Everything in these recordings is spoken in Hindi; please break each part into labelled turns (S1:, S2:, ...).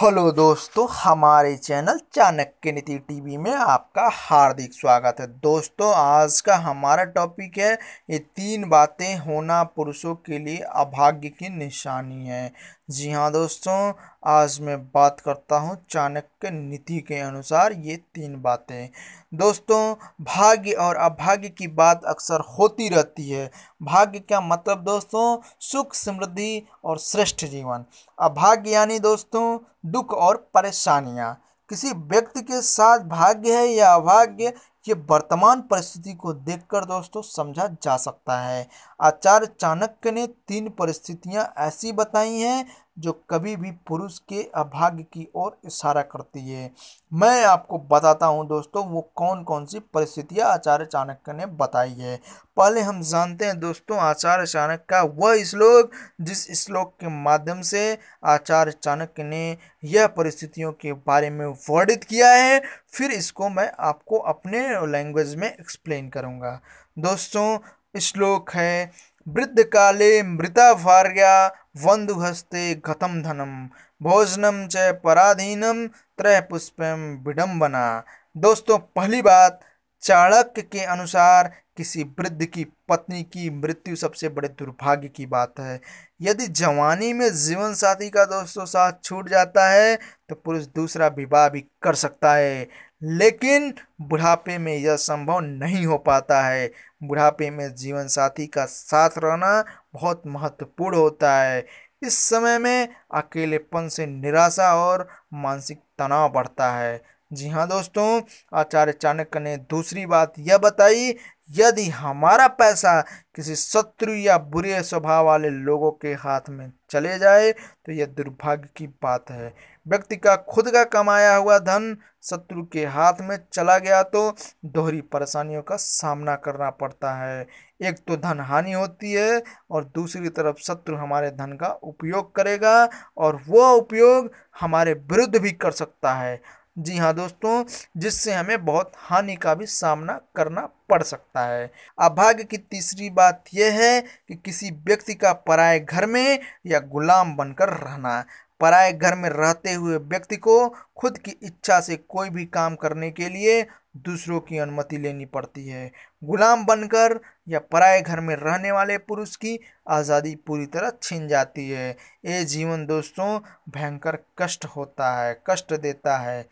S1: हेलो दोस्तों हमारे चैनल चाणक्य नीति टीवी में आपका हार्दिक स्वागत है दोस्तों आज का हमारा टॉपिक है ये तीन बातें होना पुरुषों के लिए अभाग्य की निशानी है जी हाँ दोस्तों आज मैं बात करता हूँ चाणक्य नीति के अनुसार ये तीन बातें दोस्तों भाग्य और अभाग्य की बात अक्सर होती रहती है भाग्य का मतलब दोस्तों सुख समृद्धि और श्रेष्ठ जीवन अभाग्य यानी दोस्तों दुख और परेशानियाँ किसी व्यक्ति के साथ भाग्य है या अभाग्य ये वर्तमान परिस्थिति को देखकर दोस्तों समझा जा सकता है आचार्य चाणक्य ने तीन परिस्थितियां ऐसी बताई हैं जो कभी भी पुरुष के अभाग्य की ओर इशारा करती है मैं आपको बताता हूं दोस्तों वो कौन कौन सी परिस्थितियां आचार्य चाणक्य ने बताई है पहले हम जानते हैं दोस्तों आचार्य चाणक्य का वह श्लोक जिस श्लोक के माध्यम से आचार्य चाणक्य ने यह परिस्थितियों के बारे में वर्णित किया है फिर इसको मैं आपको अपने लैंग्वेज में एक्सप्लेन करूँगा दोस्तों श्लोक है वृद्ध काले मृता भार्या हस्ते घतम धनम भोजनम च पराधीनम त्रय पुष्पम विडम्बना दोस्तों पहली बात चाणक्य के अनुसार किसी वृद्ध की पत्नी की मृत्यु सबसे बड़े दुर्भाग्य की बात है यदि जवानी में जीवन साथी का दोस्तों साथ छूट जाता है तो पुरुष दूसरा विवाह भी कर सकता है लेकिन बुढ़ापे में यह संभव नहीं हो पाता है बुढ़ापे में जीवन साथी का साथ रहना बहुत महत्वपूर्ण होता है इस समय में अकेलेपन से निराशा और मानसिक तनाव बढ़ता है जी हाँ दोस्तों आचार्य चाणक्य ने दूसरी बात यह बताई यदि हमारा पैसा किसी शत्रु या बुरे स्वभाव वाले लोगों के हाथ में चले जाए तो यह दुर्भाग्य की बात है व्यक्ति का खुद का कमाया हुआ धन शत्रु के हाथ में चला गया तो दोहरी परेशानियों का सामना करना पड़ता है एक तो धन हानि होती है और दूसरी तरफ शत्रु हमारे धन का उपयोग करेगा और वह उपयोग हमारे विरुद्ध भी कर सकता है जी हाँ दोस्तों जिससे हमें बहुत हानि का भी सामना करना पड़ सकता है अभाग्य की तीसरी बात यह है कि किसी व्यक्ति का पराए घर में या गुलाम बनकर रहना पराए घर में रहते हुए व्यक्ति को खुद की इच्छा से कोई भी काम करने के लिए दूसरों की अनुमति लेनी पड़ती है गुलाम बनकर या पराए घर में रहने वाले पुरुष की आज़ादी पूरी तरह छीन जाती है ये जीवन दोस्तों भयंकर कष्ट होता है कष्ट देता है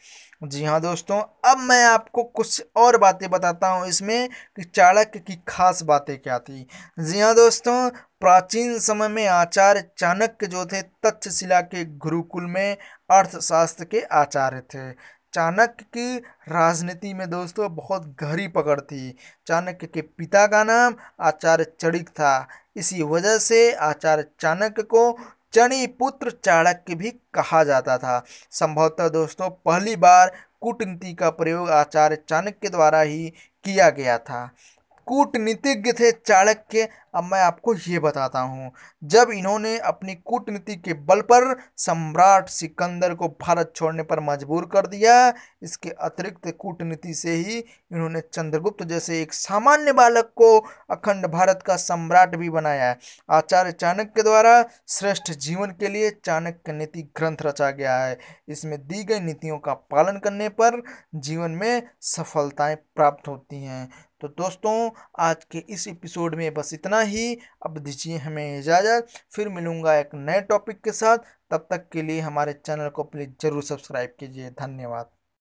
S1: जी हाँ दोस्तों अब मैं आपको कुछ और बातें बताता हूँ इसमें कि चाणक्य की खास बातें क्या थी जी हाँ दोस्तों प्राचीन समय में आचार्य चाणक्य जो थे तक्षशिला के गुरुकुल में अर्थशास्त्र के आचार्य थे चाणक्य की राजनीति में दोस्तों बहुत गहरी पकड़ थी चाणक्य के पिता का नाम आचार्य चणिक था इसी वजह से आचार्य चाणक्य को चणी पुत्र चाणक्य भी कहा जाता था संभवतः दोस्तों पहली बार कूटनीति का प्रयोग आचार्य चाणक्य द्वारा ही किया गया था कूटनीतिज्ञ थे चाणक्य अब मैं आपको ये बताता हूँ जब इन्होंने अपनी कूटनीति के बल पर सम्राट सिकंदर को भारत छोड़ने पर मजबूर कर दिया इसके अतिरिक्त कूटनीति से ही इन्होंने चंद्रगुप्त जैसे एक सामान्य बालक को अखंड भारत का सम्राट भी बनाया है आचार्य चाणक्य द्वारा श्रेष्ठ जीवन के लिए चाणक्य नीति ग्रंथ रचा गया है इसमें दी गई नीतियों का पालन करने पर जीवन में सफलताएँ प्राप्त होती हैं तो दोस्तों आज के इस एपिसोड में बस इतना ही अब दीजिए हमें इजाज़त फिर मिलूँगा एक नए टॉपिक के साथ तब तक के लिए हमारे चैनल को प्लीज़ ज़रूर सब्सक्राइब कीजिए धन्यवाद